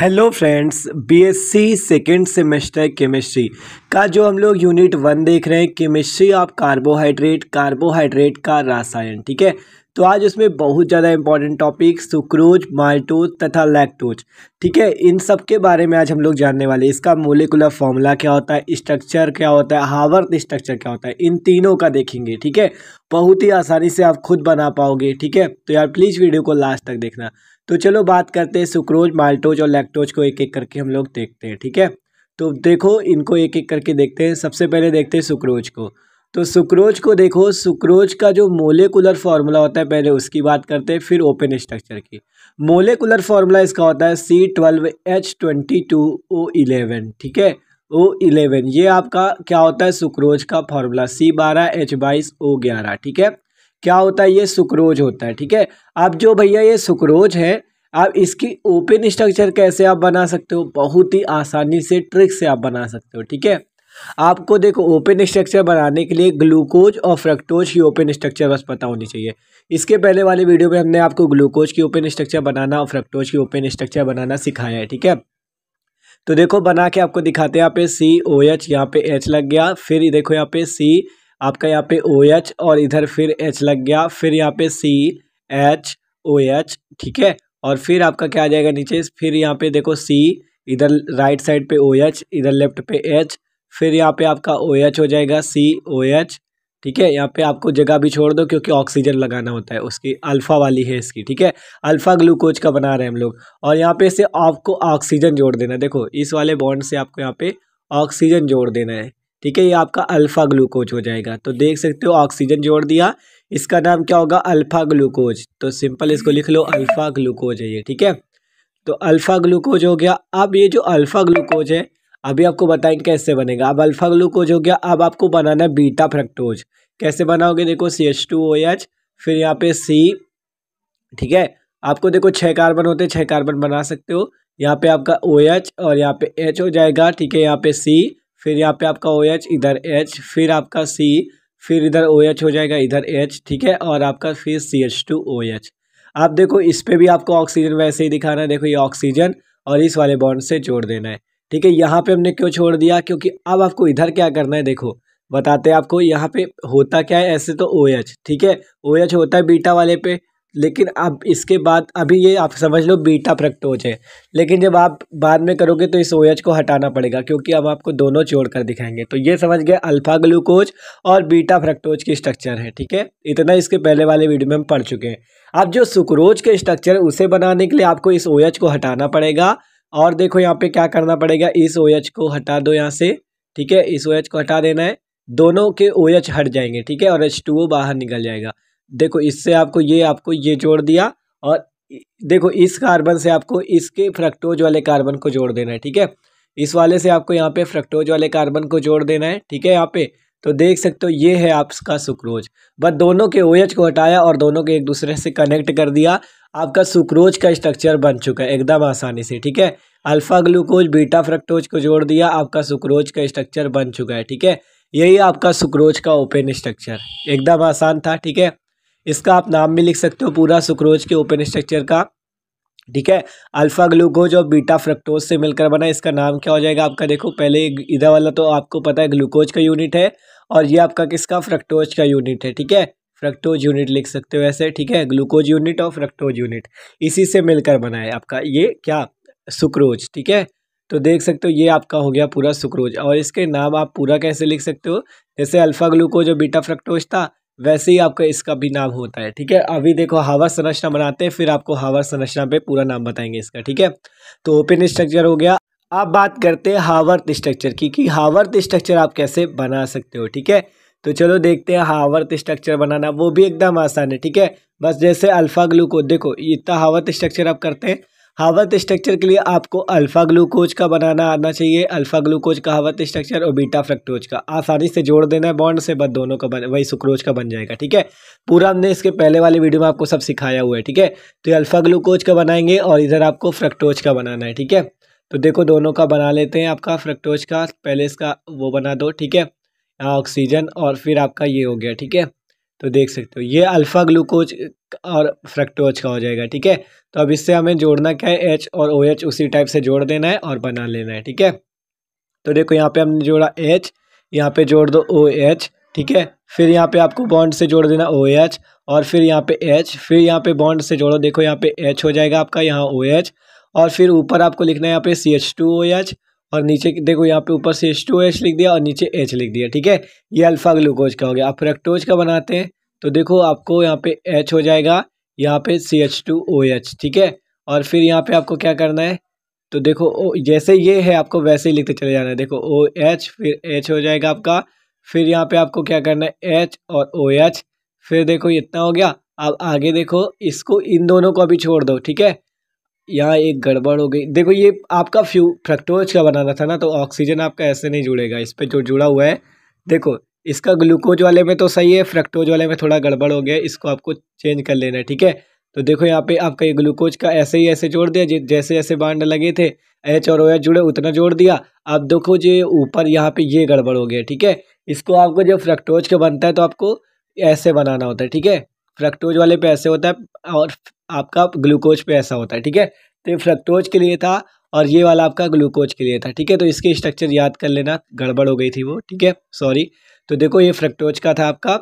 hello friends BSc second semester chemistry का जो हम लोग यूनिट वन देख रहे हैं केमिस्ट्री ऑफ कार्बोहाइड्रेट कार्बोहाइड्रेट का रासायन ठीक है तो आज उसमें बहुत ज़्यादा इंपॉर्टेंट टॉपिक सुक्रोज माल्टोज तथा लैक्टोज ठीक है इन सब के बारे में आज हम लोग जानने वाले इसका मोलिकुलर फॉर्मूला क्या होता है स्ट्रक्चर क्या होता है हावर्थ स्ट्रक्चर क्या होता है इन तीनों का देखेंगे ठीक है बहुत ही आसानी से आप खुद बना पाओगे ठीक है तो यार प्लीज़ वीडियो को लास्ट तक देखना तो चलो बात करते हैं सुक्रोज माल्टोज और लैक्टोज को एक एक करके हम लोग देखते हैं ठीक है तो देखो इनको एक एक करके देखते हैं सबसे पहले देखते हैं सुक्रोज को तो सुक्रोज को देखो सुक्रोज का जो मोलेकुलर फार्मूला होता है पहले उसकी बात करते हैं फिर ओपन स्ट्रक्चर की मोलेकुलर फार्मूला इसका होता है C twelve H twenty two O eleven ठीक है ओ इलेवन ये आपका क्या होता है सुक्रोज का फार्मूला सी बारह एच बाईस ओ ग्यारह ठीक है क्या होता है ये सुक्रोज होता है ठीक है अब जो भैया ये सुक्रोज है आप इसकी ओपन स्ट्रक्चर कैसे आप बना सकते हो बहुत ही आसानी से ट्रिक से आप बना सकते हो ठीक है आपको देखो ओपन स्ट्रक्चर बनाने के लिए ग्लूकोज और फ्रक्टोज की ओपन स्ट्रक्चर बस पता होनी चाहिए इसके पहले वाले वीडियो में हमने आपको ग्लूकोज की ओपन स्ट्रक्चर बनाना और फ्रक्टोज की ओपन स्ट्रक्चर बनाना सिखाया है ठीक है तो देखो बना के आपको दिखाते हैं यहाँ पे सी ओ एच यहाँ पे एच लग गया फिर देखो यहाँ पे सी आपका यहाँ पे ओ OH और इधर फिर एच लग गया फिर यहाँ पे सी एच ओ एच ठीक है और फिर आपका क्या आ जाएगा नीचे फिर यहाँ पे देखो सी इधर राइट साइड पे ओ OH इधर लेफ्ट पे एच फिर यहाँ पे आपका ओ OH हो जाएगा सी ओ एच ठीक है यहाँ पे आपको जगह भी छोड़ दो क्योंकि ऑक्सीजन लगाना होता है उसकी अल्फ़ा वाली है इसकी ठीक है अल्फ़ा ग्लूकोज का बना रहे हैं हम लोग और यहाँ पे इसे आपको ऑक्सीजन जोड़ देना देखो इस वाले बॉन्ड से आपको यहाँ पे ऑक्सीजन जोड़ देना है ठीक है ये आपका अल्फ़ा ग्लूकोज हो जाएगा तो देख सकते हो ऑक्सीजन जोड़ दिया इसका नाम क्या होगा अल्फ़ा ग्लूकोज तो सिंपल इसको लिख लो अल्फ़ा ग्लूकोज है ये ठीक है तो अल्फ़ा ग्लूकोज हो गया अब ये जो अल्फ़ा ग्लूकोज है अभी आपको बताएंगे कैसे बनेगा अब अल्फ़ा ग्लूकोज हो गया अब आपको बनाना है बीटा फ्रक्टोज कैसे बनाओगे देखो C H two O H फिर यहाँ पे सी ठीक है आपको देखो छः कार्बन होते हैं छः कार्बन बना सकते हो यहाँ पे आपका ओ OH एच और यहाँ पे एच हो जाएगा ठीक है यहाँ पे सी फिर यहाँ पे आपका ओ OH, इधर एच फिर आपका सी फिर इधर ओ OH हो जाएगा इधर एच ठीक है और आपका फिर C H two O H आप देखो इस पर भी आपको ऑक्सीजन वैसे ही दिखाना है देखो ये ऑक्सीजन और इस वाले बॉन्ड से जोड़ देना है ठीक है यहाँ पे हमने क्यों छोड़ दिया क्योंकि अब आपको इधर क्या करना है देखो बताते हैं आपको यहाँ पे होता क्या है ऐसे तो ओ OH, एच ठीक है ओ OH एच होता है बीटा वाले पे लेकिन अब इसके बाद अभी ये आप समझ लो बीटा प्रकटोज है लेकिन जब आप बाद में करोगे तो इस ओएच को हटाना पड़ेगा क्योंकि अब आपको दोनों जोड़ कर दिखाएंगे तो ये समझ गए अल्फा ग्लूकोज और बीटा फ्रक्टोज की स्ट्रक्चर है ठीक है इतना इसके पहले वाले वीडियो में हम पढ़ चुके हैं अब जो सुक्रोज के स्ट्रक्चर है उसे बनाने के लिए आपको इस ओएच को हटाना पड़ेगा और देखो यहाँ पे क्या करना पड़ेगा इस ओएच को हटा दो यहाँ से ठीक है इस ओएच को हटा देना है दोनों के ओएच हट जाएंगे ठीक है और एच बाहर निकल जाएगा देखो इससे आपको ये आपको ये जोड़ दिया और देखो इस कार्बन से आपको इसके फ्रक्टोज वाले कार्बन को जोड़ देना है ठीक है इस वाले से आपको यहाँ पे फ्रक्टोज वाले कार्बन को जोड़ देना है ठीक है यहाँ पे तो देख सकते हो ये है आपका सुक्रोज बस दोनों के ओ को हटाया और दोनों के एक दूसरे से कनेक्ट कर दिया आपका सुक्रोज का स्ट्रक्चर बन चुका है एकदम आसानी से ठीक है अल्फा ग्लूकोज बीटा फ्रक्टोज को जोड़ दिया आपका सुक्रोज का स्ट्रक्चर बन चुका है ठीक है यही आपका सुक्रोज का ओपन स्ट्रक्चर एकदम आसान था ठीक है इसका आप नाम भी लिख सकते हो पूरा सुक्रोज के ओपन स्ट्रक्चर का ठीक है अल्फा ग्लूकोज और बीटा फ्रक्टोज से मिलकर बना इसका नाम क्या हो जाएगा आपका देखो पहले इधर वाला तो आपको पता है ग्लूकोज का यूनिट है और ये आपका किसका फ्रक्टोज का यूनिट है ठीक है फ्रक्टोज यूनिट लिख सकते हो ऐसे ठीक है ग्लूकोज यूनिट और फ्रक्टोज यूनिट इसी से मिलकर बना है आपका ये क्या सुक्रोज ठीक है तो देख सकते हो ये आपका हो गया पूरा सुक्रोज और इसके नाम आप पूरा कैसे लिख सकते हो जैसे अल्फ़ा ग्लूकोज और बीटा फ्रक्टोज था वैसे ही आपका इसका भी नाम होता है ठीक है अभी देखो हावर संरचना बनाते हैं फिर आपको हावर संरचना पे पूरा नाम बताएंगे इसका ठीक है तो ओपन स्ट्रक्चर हो गया अब बात करते हैं हावर्थ स्ट्रक्चर की कि हावर्थ स्ट्रक्चर आप कैसे बना सकते हो ठीक है तो चलो देखते हैं हावर्थ स्ट्रक्चर बनाना वो भी एकदम आसान है ठीक है बस जैसे अल्फा ग्लू को देखो इतना हावर्थ स्ट्रक्चर आप करते हैं हावत स्ट्रक्चर के लिए आपको अल्फ़ा ग्लूकोज का बनाना आना चाहिए अल्फ़ा ग्लूकोज का हावत स्ट्रक्चर और बीटा फ्रक्टोज का आसानी से जोड़ देना है बॉन्ड से बस दोनों का बन वही सुक्रोज का बन जाएगा ठीक है पूरा हमने इसके पहले वाले वीडियो में आपको सब सिखाया हुआ है ठीक है तो ये अल्फ़ा ग्लूकोज का बनाएंगे और इधर आपको फ्रक्टोज का बनाना है ठीक है तो देखो दोनों का बना लेते हैं आपका फ्रक्टोज का पहले इसका वो बना दो ठीक है यहाँ ऑक्सीजन और फिर आपका ये हो गया ठीक है तो देख सकते हो ये अल्फ़ा ग्लूकोज और फ्रक्टोज का हो जाएगा ठीक है तो अब इससे हमें जोड़ना क्या है एच और ओ OH उसी टाइप से जोड़ देना है और बना लेना है ठीक है तो देखो यहाँ पे हमने जोड़ा एच यहाँ पे जोड़ दो ओ एच ठीक है फिर यहाँ पे आपको बॉन्ड से जोड़ देना ओ OH, एच और फिर यहाँ पे एच फिर यहाँ पे बॉन्ड से जोड़ो देखो यहाँ पे एच हो जाएगा आपका यहाँ ओ OH, एच और फिर ऊपर आपको लिखना है यहाँ पे C H two O H और नीचे देखो यहाँ पे ऊपर से एच टू एच लिख दिया और नीचे एच लिख दिया ठीक है ये अल्फा ग्लूकोज का हो गया आप फ्रेक्टोज का बनाते हैं तो देखो आपको यहाँ पे एच हो जाएगा यहाँ पे C H two O H ठीक है और फिर यहाँ पे आपको क्या करना है तो देखो ओ जैसे ये है आपको वैसे ही लिखते चले जाना है देखो ओ एच फिर एच हो जाएगा आपका फिर यहाँ पे आपको क्या करना है एच और ओ एच फिर देखो इतना हो गया अब आगे देखो इसको इन दोनों को अभी छोड़ दो ठीक है यहाँ एक गड़बड़ हो गई देखो ये आपका फ्यू फ्रक्टोज का बनाना था ना तो ऑक्सीजन आपका ऐसे नहीं जुड़ेगा इस पर जो जुड़ा हुआ है देखो इसका ग्लूकोज वाले में तो सही है फ्रक्टोज वाले में थोड़ा गड़बड़ हो गया इसको आपको चेंज कर लेना है ठीक है तो देखो यहाँ पे आपका ये ग्लूकोज का ऐसे ही ऐसे जोड़ दिया जैसे जैसे बांड लगे थे एच और ओ एच जुड़े उतना जोड़ दिया आप देखो जो ऊपर यहाँ पे ये गड़बड़ हो गया ठीक है इसको आपको जब फ्रक्टोज का बनता है तो आपको ऐसे बनाना होता है ठीक है फ्रक्टोज वाले पे ऐसे होता है और आपका ग्लूकोज पे ऐसा होता है ठीक है तो ये फ्रक्टोज के लिए था और ये वाला आपका ग्लूकोज के लिए था ठीक है तो इसके स्ट्रक्चर याद कर लेना गड़बड़ हो गई थी वो ठीक है सॉरी तो देखो ये फ्रक्टोज का था आपका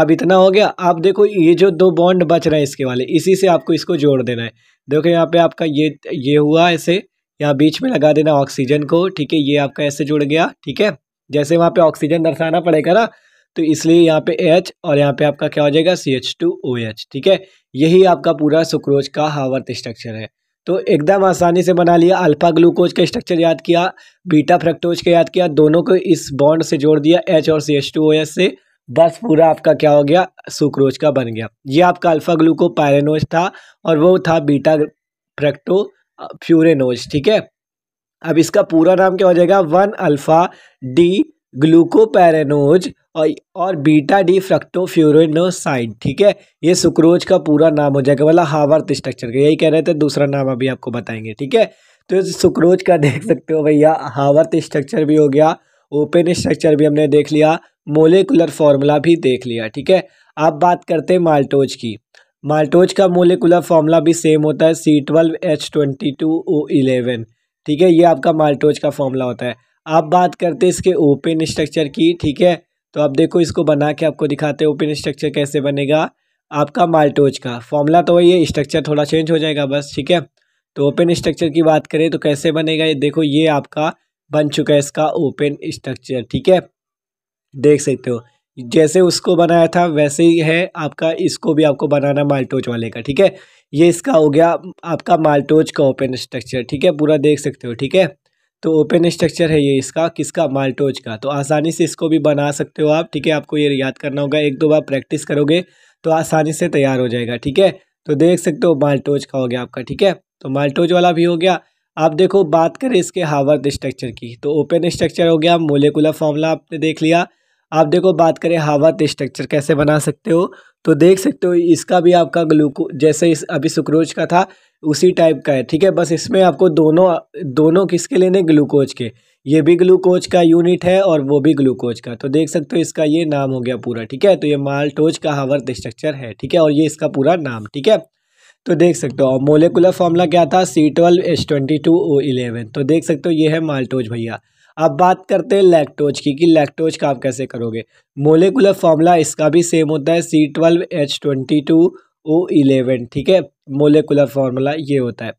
अब इतना हो गया आप देखो ये जो दो बॉन्ड बच रहे हैं इसके वाले इसी से आपको इसको जोड़ देना है देखो यहाँ पे आपका ये ये हुआ ऐसे यहाँ बीच में लगा देना ऑक्सीजन को ठीक है ये आपका ऐसे जुड़ गया ठीक है जैसे वहाँ पे ऑक्सीजन दर्शाना पड़ेगा ना तो इसलिए यहाँ पे एच और यहाँ पे आपका क्या हो जाएगा C H two O H ठीक है यही आपका पूरा सुक्रोज का हावर्थ स्ट्रक्चर है तो एकदम आसानी से बना लिया अल्फा ग्लूकोज का स्ट्रक्चर याद किया बीटा फ्रक्टोज का याद किया दोनों को इस बॉन्ड से जोड़ दिया एच और C H two O H से बस पूरा आपका क्या हो गया सुक्रोज का बन गया ये आपका अल्फा ग्लूको पायरेनोज था और वो था बीटा फ्रक्टो फ्यूरेनोज ठीक है अब इसका पूरा नाम क्या हो जाएगा वन अल्फा डी ग्लूकोपैरानोज और और बीटा डी फ्रक्टोफ्यूरोनोसाइड ठीक है ये सुक्रोज का पूरा नाम हो जाएगा वाला हावर्थ स्ट्रक्चर का यही कह रहे थे दूसरा नाम अभी आपको बताएंगे ठीक है तो सुक्रोज का देख सकते हो भैया हावर्थ स्ट्रक्चर भी हो गया ओपन स्ट्रक्चर भी हमने देख लिया मोलिकुलर फॉर्मूला भी देख लिया ठीक है अब बात करते हैं माल्टोज की माल्टोज का मोलिकुलर फॉर्मूला भी सेम होता है C twelve H twenty two O eleven ठीक है ये आपका माल्टोज का फॉर्मूला होता है आप बात करते हैं इसके ओपन स्ट्रक्चर की ठीक है तो आप देखो इसको बना के आपको दिखाते हैं ओपन स्ट्रक्चर कैसे बनेगा आपका माल्टोज का फॉर्मूला तो वही है स्ट्रक्चर थोड़ा चेंज हो जाएगा बस ठीक है तो ओपन स्ट्रक्चर की बात करें तो कैसे बनेगा ये देखो ये आपका बन चुका है इसका ओपन स्ट्रक्चर ठीक है देख सकते हो जैसे उसको बनाया था वैसे ही है आपका इसको भी आपको बनाना माल्टोज वाले का ठीक है ये इसका हो गया आपका माल्टोज का ओपन स्ट्रक्चर ठीक है पूरा देख सकते हो ठीक है तो ओपन स्ट्रक्चर है ये इसका किसका माल्टोज का तो आसानी से इसको भी बना सकते हो आप ठीक है आपको ये याद करना होगा एक दो बार प्रैक्टिस करोगे तो आसानी से तैयार हो जाएगा ठीक है तो देख सकते हो माल्टोज का हो गया आपका ठीक है तो माल्टोज वाला भी हो गया आप देखो बात करें इसके हावर्थ स्ट्रक्चर की तो ओपन स्ट्रक्चर हो गया मोलिकुलर फॉर्मूला आपने देख लिया आप देखो बात करें हावत स्ट्रक्चर कैसे बना सकते हो तो देख सकते हो इसका भी आपका ग्लूको जैसे इस अभी सुक्रोज का था उसी टाइप का है ठीक है बस इसमें आपको दोनों दोनों किसके लेने ग्लूकोज के ये भी ग्लूकोज का यूनिट है और वो भी ग्लूकोज का तो देख सकते हो इसका ये नाम हो गया पूरा ठीक है तो ये माल्टोज का हावर स्ट्रक्चर है ठीक है और ये इसका पूरा नाम ठीक है तो देख सकते हो मोलिकुलर फॉर्मूला क्या था C twelve twenty two O eleven तो देख सकते हो ये है माल्टोज भैया अब बात करते हैं लैक्टोज की कि लैक्टोज का आप कैसे करोगे मोलिकुलर फार्मूला इसका भी सेम होता है C twelve H twenty two O eleven ठीक है मोलिकुलर फार्मूला ये होता है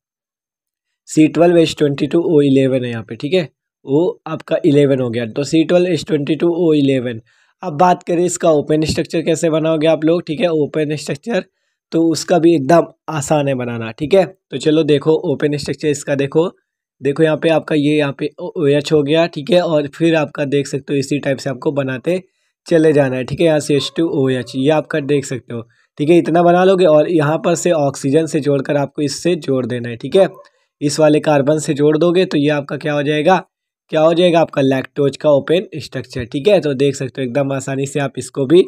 C twelve H twenty two O eleven है यहाँ पे ठीक है ओ आपका इलेवन हो गया तो C twelve H twenty two O eleven अब बात करें इसका ओपन स्ट्रक्चर कैसे बनाओगे आप लोग ठीक है ओपन स्ट्रक्चर तो उसका भी एकदम आसान है बनाना ठीक है तो चलो देखो ओपन स्ट्रक्चर इसका देखो देखो यहाँ पे आपका ये यहाँ पे ओ एच OH हो गया ठीक है और फिर आपका देख सकते हो इसी टाइप से आपको बनाते चले जाना है ठीक है यहाँ से एच टू ओ एच ये आपका देख सकते हो ठीक है इतना बना लोगे और यहाँ पर से ऑक्सीजन से जोड़कर आपको इससे जोड़ देना है ठीक है इस वाले कार्बन से जोड़ दोगे तो ये आपका क्या हो जाएगा क्या हो जाएगा आपका लैक्टोज का ओपन स्ट्रक्चर ठीक है तो देख सकते हो एकदम आसानी से आप इसको भी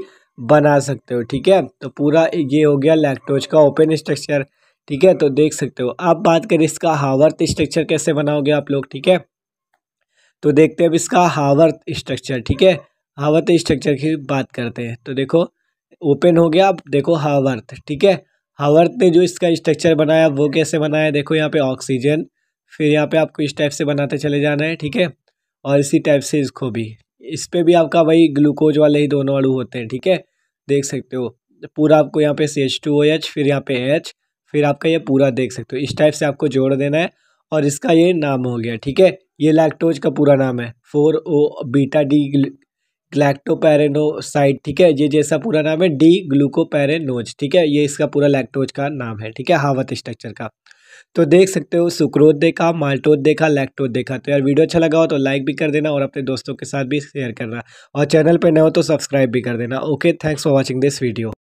बना सकते हो ठीक है तो पूरा ये हो गया लैक्टोज का ओपन स्ट्रक्चर ठीक है तो देख सकते हो आप बात करें इसका हावर्थ स्ट्रक्चर कैसे बनाओगे आप लोग ठीक है तो देखते हैं अब इसका हावर्थ स्ट्रक्चर ठीक है हावर्थ स्ट्रक्चर की बात करते हैं तो देखो ओपन हो गया अब देखो हावर्थ ठीक है हावर्थ ने जो इसका स्ट्रक्चर बनाया वो कैसे बनाया देखो यहाँ पे ऑक्सीजन फिर यहाँ पे आपको इस टाइप से बनाते चले जाना है ठीक है और इसी टाइप से इसको भी इस पर भी आपका वही ग्लूकोज वाले ही दोनों अड़ू होते हैं ठीक है देख सकते हो पूरा आपको यहाँ पे C H two O H फिर यहाँ पे एच फिर आपका ये पूरा देख सकते हो इस टाइप से आपको जोड़ देना है और इसका ये नाम हो गया ठीक है ये लैक्टोज का पूरा नाम है four O beta D galactopyranoside ठीक है ये जैसा पूरा नाम है डी ग्लूकोपेरेनोज ठीक है ये इसका पूरा लैक्टोज का नाम है ठीक है हावत स्ट्रक्चर का तो देख सकते हो सुक्रोज देखा माल्टोज देखा लैक्टोज देखा तो यार वीडियो अच्छा लगा हो तो लाइक भी कर देना और अपने दोस्तों के साथ भी शेयर करना और चैनल पर नए हो तो सब्सक्राइब भी कर देना okay thanks for watching this video